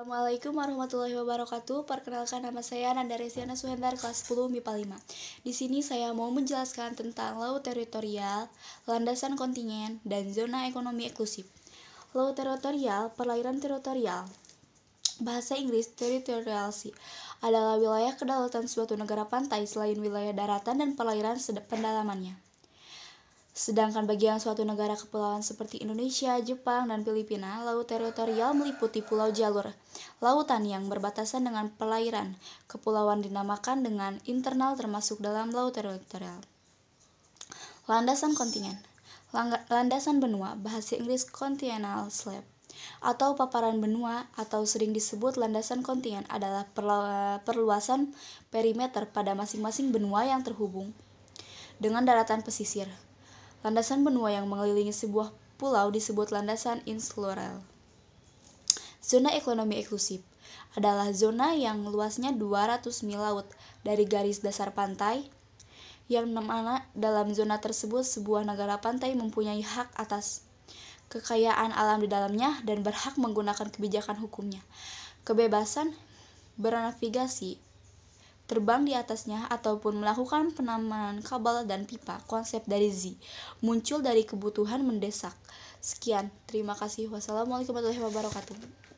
Assalamualaikum warahmatullahi wabarakatuh. Perkenalkan nama saya Nanda Resiana Suhendar kelas 10 MIPA 5. Di sini saya mau menjelaskan tentang laut teritorial, landasan kontingen, dan zona ekonomi eksklusif. Laut teritorial, perairan teritorial. Bahasa Inggris territorial sea adalah wilayah kedaulatan suatu negara pantai selain wilayah daratan dan perairan pendalamannya. Sedangkan bagian suatu negara kepulauan seperti Indonesia, Jepang, dan Filipina, laut teritorial meliputi pulau jalur, lautan yang berbatasan dengan pelairan, Kepulauan dinamakan dengan internal termasuk dalam laut teritorial. Landasan kontinen Landasan benua, bahasa Inggris continental slab, atau paparan benua atau sering disebut landasan kontinen adalah perluasan perimeter pada masing-masing benua yang terhubung dengan daratan pesisir. Landasan benua yang mengelilingi sebuah pulau disebut landasan insular. Zona ekonomi eksklusif adalah zona yang luasnya 200 mil laut dari garis dasar pantai yang mana dalam zona tersebut sebuah negara pantai mempunyai hak atas kekayaan alam di dalamnya dan berhak menggunakan kebijakan hukumnya. Kebebasan bernavigasi terbang di atasnya, ataupun melakukan penamanan kabel dan pipa, konsep dari Z muncul dari kebutuhan mendesak. Sekian, terima kasih. Wassalamualaikum warahmatullahi wabarakatuh.